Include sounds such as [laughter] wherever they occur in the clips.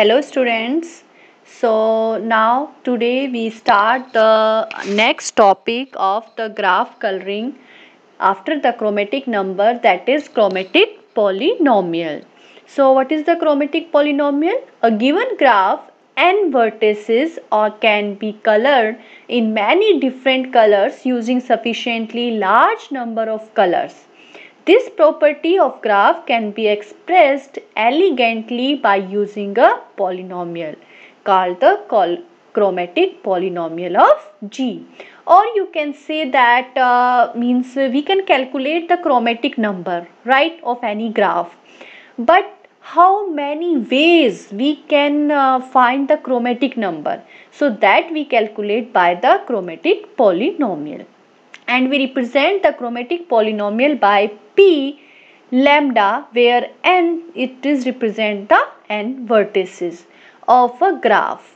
hello students so now today we start the next topic of the graph coloring after the chromatic number that is chromatic polynomial so what is the chromatic polynomial a given graph n vertices or can be colored in many different colors using sufficiently large number of colors this property of graph can be expressed elegantly by using a polynomial called the chromatic polynomial of G or you can say that uh, means we can calculate the chromatic number right of any graph but how many ways we can uh, find the chromatic number so that we calculate by the chromatic polynomial and we represent the chromatic polynomial by p lambda where n it is represent the n vertices of a graph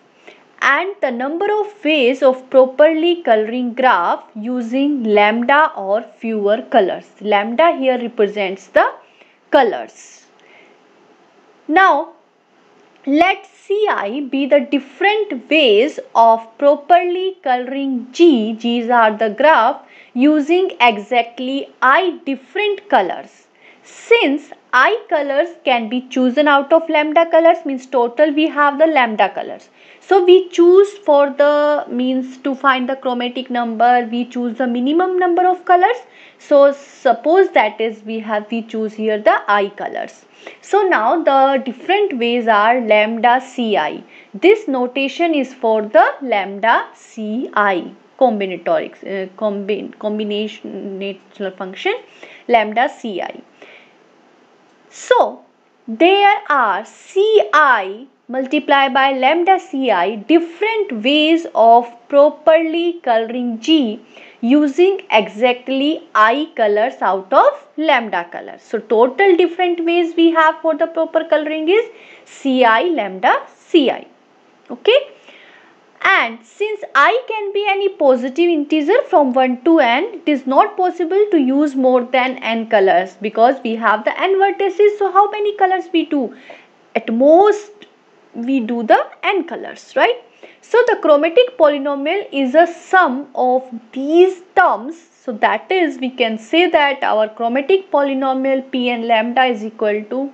and the number of ways of properly coloring graph using lambda or fewer colors. Lambda here represents the colors. Now let Ci be the different ways of properly coloring G. G's are the graph using exactly i different colors. Since i colors can be chosen out of lambda colors means total we have the lambda colors. So we choose for the means to find the chromatic number we choose the minimum number of colors. So suppose that is we have we choose here the i colors. So now the different ways are lambda ci. This notation is for the lambda ci combinatorics uh, combin combinational function lambda ci so there are ci multiplied by lambda ci different ways of properly coloring g using exactly i colors out of lambda colors so total different ways we have for the proper coloring is ci lambda ci okay and since i can be any positive integer from 1 to n it is not possible to use more than n colors because we have the n vertices so how many colors we do at most we do the n colors right so the chromatic polynomial is a sum of these terms so that is we can say that our chromatic polynomial p and lambda is equal to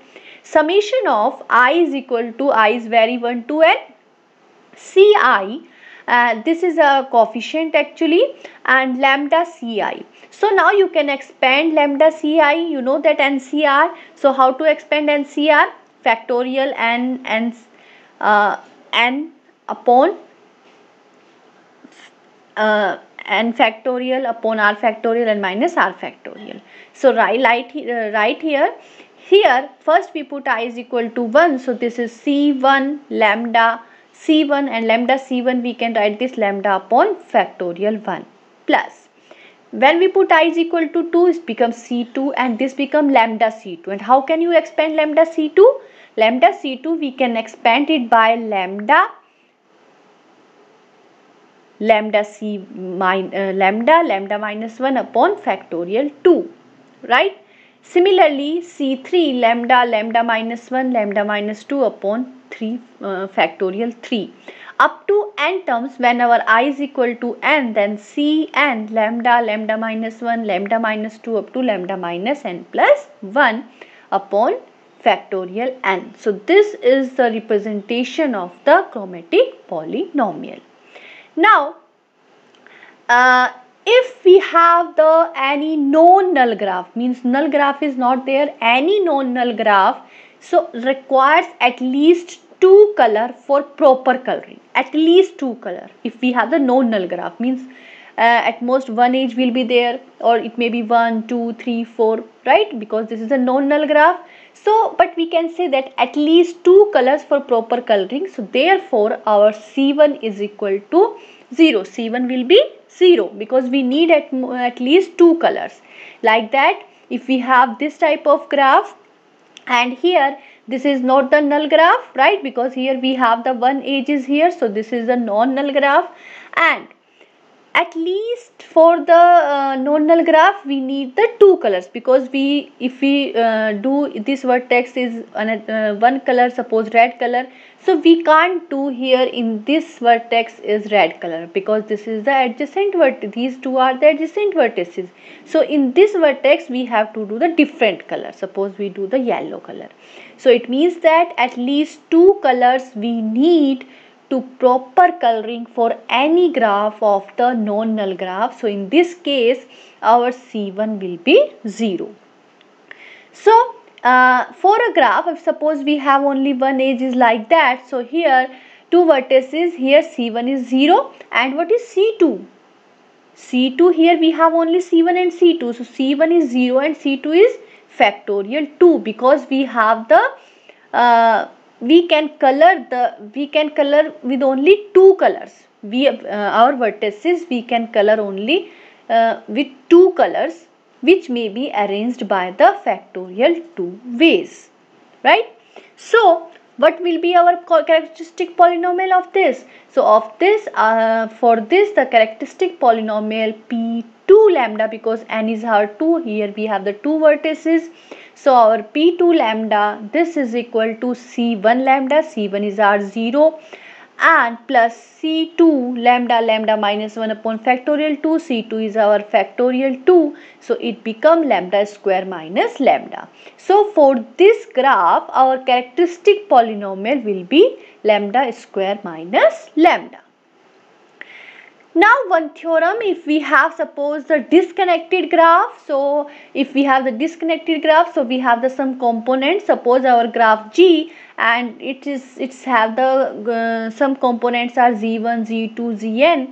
summation of i is equal to i is very 1 to n ci uh, this is a coefficient actually and lambda ci so now you can expand lambda ci you know that ncr so how to expand ncr factorial n and uh, n upon uh, n factorial upon r factorial and minus r factorial so right, right here here first we put i is equal to 1 so this is c1 lambda c1 and lambda c1 we can write this lambda upon factorial 1 plus when we put i is equal to 2 it becomes c2 and this become lambda c2 and how can you expand lambda c2 lambda c2 we can expand it by lambda lambda c min, uh, lambda lambda minus 1 upon factorial 2 right similarly c3 lambda lambda minus 1 lambda minus 2 upon 3 uh, factorial 3 up to n terms when our i is equal to n then c n lambda lambda minus 1 lambda minus 2 up to lambda minus n plus 1 upon factorial n. So this is the representation of the chromatic polynomial. Now uh, if we have the any known null graph means null graph is not there any known null graph so requires at least two color for proper coloring at least two color if we have the non-null graph means uh, at most one edge will be there or it may be one two three four right because this is a non-null graph so but we can say that at least two colors for proper coloring so therefore our c1 is equal to 0 c1 will be 0 because we need at, at least two colors like that if we have this type of graph and here this is not the null graph right because here we have the one edges here so this is a non-null graph and at least for the uh, non-null graph we need the two colors because we if we uh, do this vertex is an, uh, one color suppose red color so we can't do here in this vertex is red color because this is the adjacent vertex these two are the adjacent vertices so in this vertex we have to do the different color suppose we do the yellow color so it means that at least two colors we need to proper coloring for any graph of the non-null graph so in this case our c1 will be 0 so uh, for a graph if suppose we have only one edge is like that so here two vertices here c1 is 0 and what is c2 c2 here we have only c1 and c2 so c1 is 0 and c2 is factorial 2 because we have the uh, we can color the we can color with only two colors we uh, our vertices we can color only uh, with two colors which may be arranged by the factorial two ways right so what will be our characteristic polynomial of this so of this uh, for this the characteristic polynomial p 2 lambda because n is our 2 here we have the two vertices so our p2 lambda this is equal to c1 lambda c1 is our 0 and plus c2 lambda lambda minus 1 upon factorial 2 c2 is our factorial 2 so it become lambda square minus lambda so for this graph our characteristic polynomial will be lambda square minus lambda now one theorem if we have suppose the disconnected graph so if we have the disconnected graph so we have the some components suppose our graph g and it is it's have the uh, some components are z1 z2 zn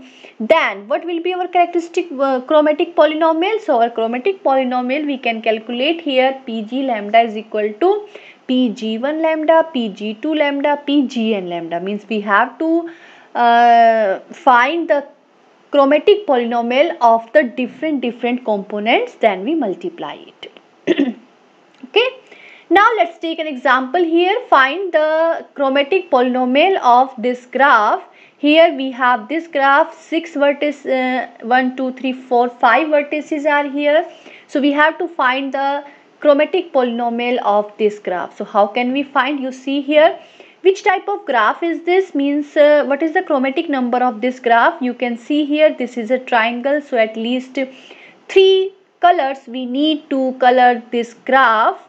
then what will be our characteristic uh, chromatic polynomial so our chromatic polynomial we can calculate here pg lambda is equal to pg1 lambda pg2 lambda pgn lambda means we have to uh, find the chromatic polynomial of the different different components then we multiply it [coughs] okay now let's take an example here. Find the chromatic polynomial of this graph. Here we have this graph 6 vertices, uh, 1, 2, 3, 4, 5 vertices are here. So we have to find the chromatic polynomial of this graph. So how can we find? You see here which type of graph is this means uh, what is the chromatic number of this graph you can see here this is a triangle so at least three colors we need to color this graph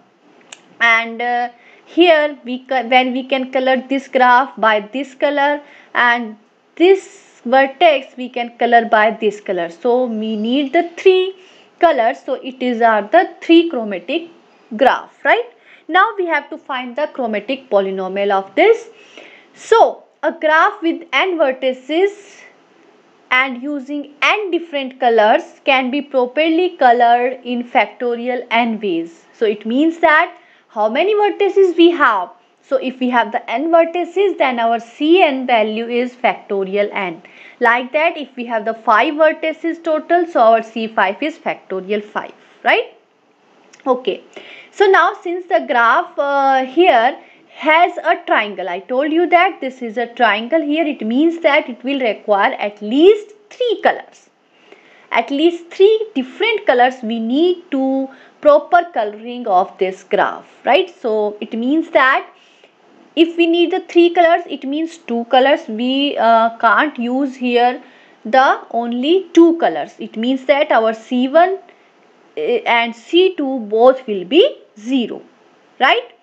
and uh, here we when we can color this graph by this color and this vertex we can color by this color so we need the three colors so it is are the three chromatic graph right now we have to find the chromatic polynomial of this so a graph with n vertices and using n different colors can be properly colored in factorial n ways. So it means that how many vertices we have. So if we have the n vertices then our Cn value is factorial n. Like that if we have the 5 vertices total so our C5 is factorial 5 right. Okay so now since the graph uh, here has a triangle I told you that this is a triangle here it means that it will require at least 3 colors at least three different colors we need to proper coloring of this graph right so it means that if we need the three colors it means two colors we uh, can't use here the only two colors it means that our c1 eh, and c2 both will be zero right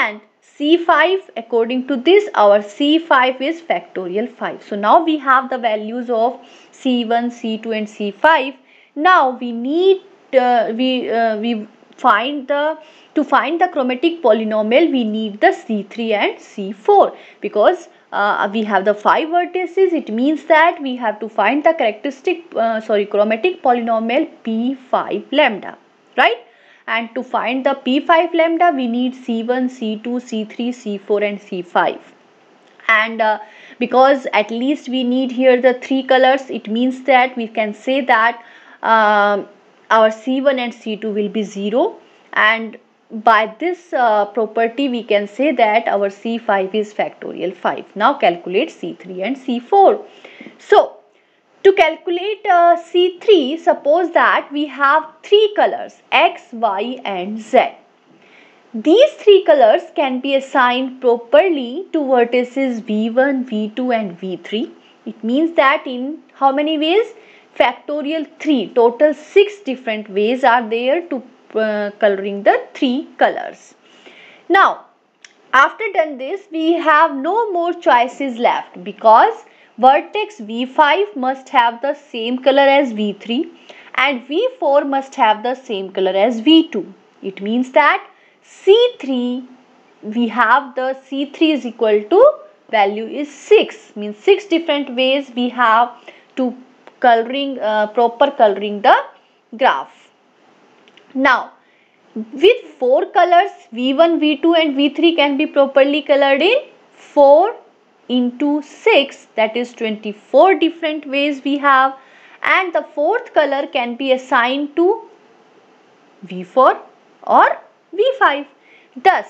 and C5 according to this our C5 is factorial 5. So now we have the values of C1, C2 and C5. Now we need uh, we uh, we find the to find the chromatic polynomial we need the C3 and C4 because uh, we have the five vertices it means that we have to find the characteristic uh, sorry chromatic polynomial P5 lambda right and to find the P5 lambda we need C1, C2, C3, C4 and C5 and uh, because at least we need here the three colors it means that we can say that uh, our C1 and C2 will be 0 and by this uh, property we can say that our C5 is factorial 5. Now calculate C3 and C4. So to calculate uh, C3, suppose that we have three colors X, Y and Z. These three colors can be assigned properly to vertices V1, V2 and V3. It means that in how many ways? Factorial 3. Total 6 different ways are there to uh, coloring the three colors. Now, after done this, we have no more choices left because Vertex V5 must have the same color as V3 and V4 must have the same color as V2. It means that C3 we have the C3 is equal to value is 6 means 6 different ways we have to coloring uh, proper coloring the graph. Now with 4 colors V1, V2 and V3 can be properly colored in 4 into 6 that is 24 different ways we have and the fourth color can be assigned to V4 or V5. Thus,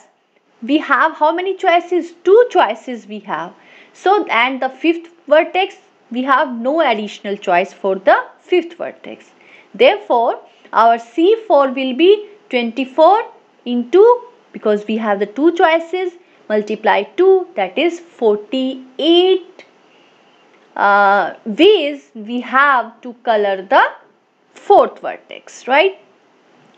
we have how many choices? Two choices we have. So, and the fifth vertex, we have no additional choice for the fifth vertex. Therefore, our C4 will be 24 into, because we have the two choices, multiply 2 that is 48 uh, ways we have to color the fourth vertex right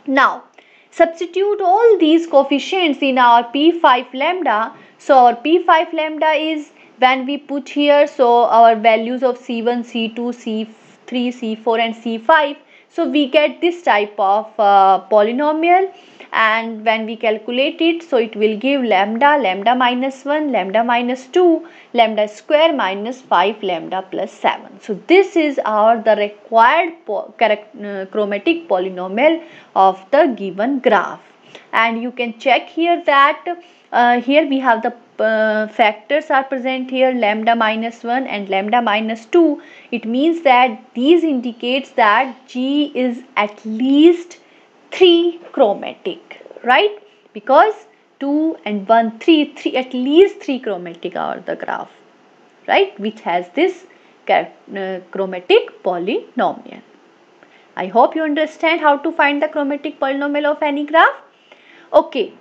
now substitute all these coefficients in our p5 lambda so our p5 lambda is when we put here so our values of c1 c2 c3 c4 and c5 so we get this type of uh, polynomial and when we calculate it, so it will give lambda, lambda minus 1, lambda minus 2, lambda square minus 5, lambda plus 7. So this is our the required po uh, chromatic polynomial of the given graph. And you can check here that uh, here we have the uh, factors are present here lambda minus 1 and lambda minus 2 it means that these indicates that G is at least 3 chromatic right because 2 and 1 3 3 at least 3 chromatic are the graph right which has this uh, chromatic polynomial I hope you understand how to find the chromatic polynomial of any graph okay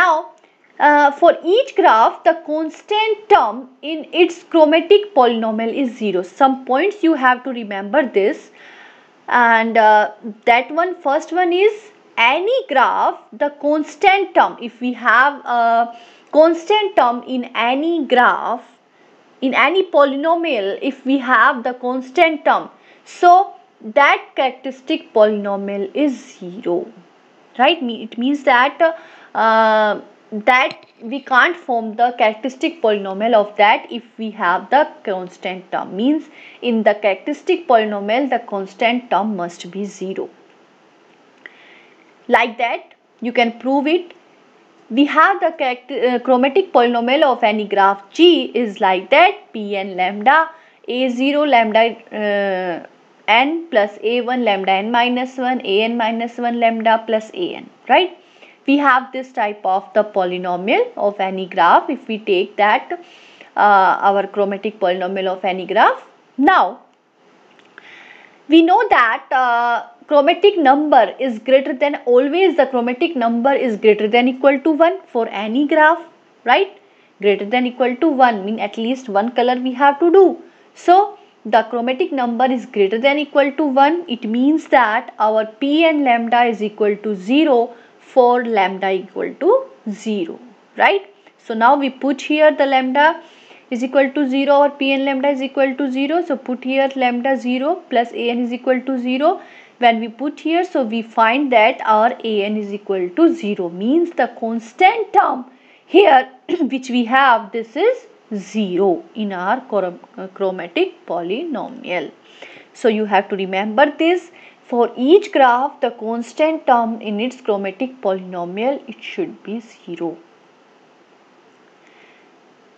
now uh, for each graph the constant term in its chromatic polynomial is 0 some points you have to remember this and uh, that one first one is any graph the constant term if we have a constant term in any graph in any polynomial if we have the constant term so that characteristic polynomial is 0 right it means that uh, that we can't form the characteristic polynomial of that if we have the constant term means in the characteristic polynomial the constant term must be 0 like that you can prove it we have the uh, chromatic polynomial of any graph g is like that pn lambda a0 lambda uh, n plus a1 lambda n minus 1 an minus 1 lambda plus an right we have this type of the polynomial of any graph if we take that uh, our chromatic polynomial of any graph. Now, we know that uh, chromatic number is greater than always the chromatic number is greater than equal to 1 for any graph, right? Greater than equal to 1 mean at least one color we have to do. So, the chromatic number is greater than equal to 1. It means that our P and lambda is equal to 0 for lambda equal to 0 right so now we put here the lambda is equal to 0 or pn lambda is equal to 0 so put here lambda 0 plus an is equal to 0 when we put here so we find that our an is equal to 0 means the constant term here [clears throat] which we have this is 0 in our uh, chromatic polynomial so you have to remember this for each graph, the constant term in its chromatic polynomial, it should be 0.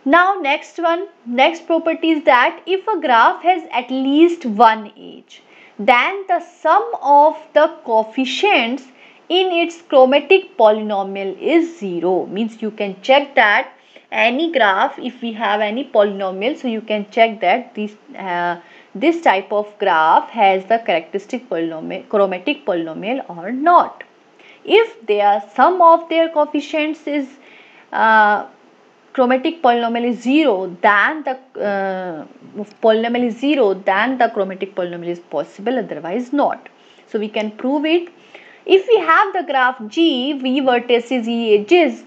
Now next one, next property is that if a graph has at least one edge, then the sum of the coefficients in its chromatic polynomial is 0. Means you can check that any graph if we have any polynomial so you can check that this uh, this type of graph has the characteristic polynomial chromatic polynomial or not if their sum of their coefficients is uh, chromatic polynomial is 0 then the uh, polynomial is 0 then the chromatic polynomial is possible otherwise not so we can prove it if we have the graph g v vertices e edges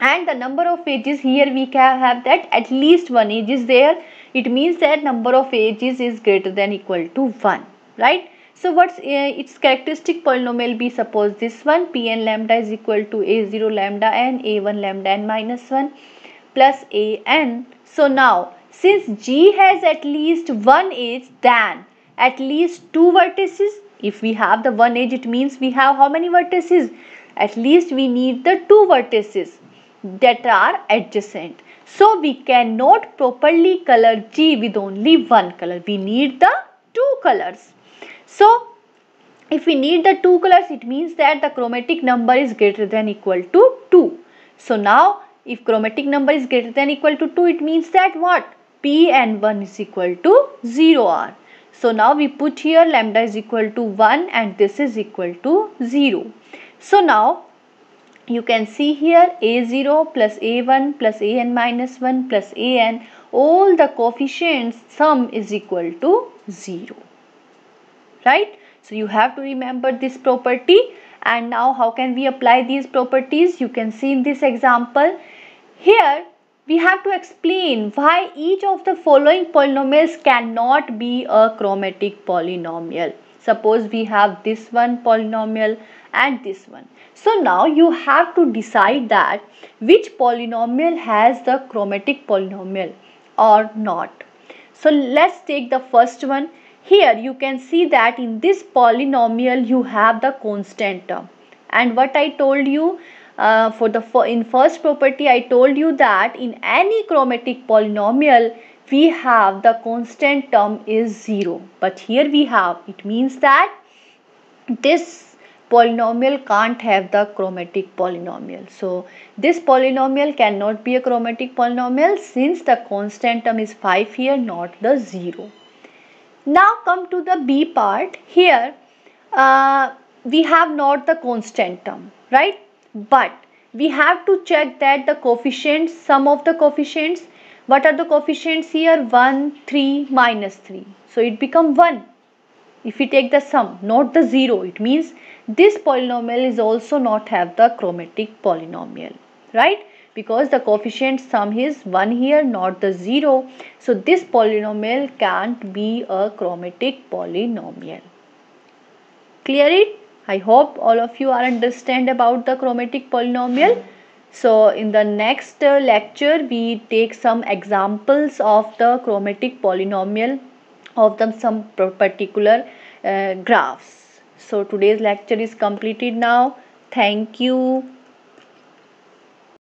and the number of edges here we can have that at least one edge is there it means that number of edges is greater than equal to 1 right so what's uh, its characteristic polynomial be suppose this one pn lambda is equal to a0 lambda and a1 lambda and minus 1 plus a n so now since g has at least one edge then at least two vertices if we have the one edge it means we have how many vertices at least we need the two vertices that are adjacent. So we cannot properly color G with only one color. We need the two colors. So if we need the two colors, it means that the chromatic number is greater than equal to 2. So now if chromatic number is greater than equal to 2, it means that what? P and 1 is equal to 0R. So now we put here lambda is equal to 1 and this is equal to 0. So now you can see here a0 plus a1 plus an minus 1 plus an all the coefficients sum is equal to 0 right so you have to remember this property and now how can we apply these properties you can see in this example here we have to explain why each of the following polynomials cannot be a chromatic polynomial Suppose we have this one polynomial and this one. So now you have to decide that which polynomial has the chromatic polynomial or not. So let's take the first one. Here you can see that in this polynomial you have the constant term. And what I told you uh, for the in first property I told you that in any chromatic polynomial we have the constant term is 0 but here we have it means that this polynomial can't have the chromatic polynomial so this polynomial cannot be a chromatic polynomial since the constant term is 5 here not the 0 now come to the b part here uh, we have not the constant term right but we have to check that the coefficients sum of the coefficients what are the coefficients here 1 3 minus 3 so it become 1 if we take the sum not the 0 it means this polynomial is also not have the chromatic polynomial right because the coefficient sum is 1 here not the 0 so this polynomial can't be a chromatic polynomial clear it i hope all of you are understand about the chromatic polynomial so in the next uh, lecture we take some examples of the chromatic polynomial of the, some particular uh, graphs. So today's lecture is completed now. Thank you.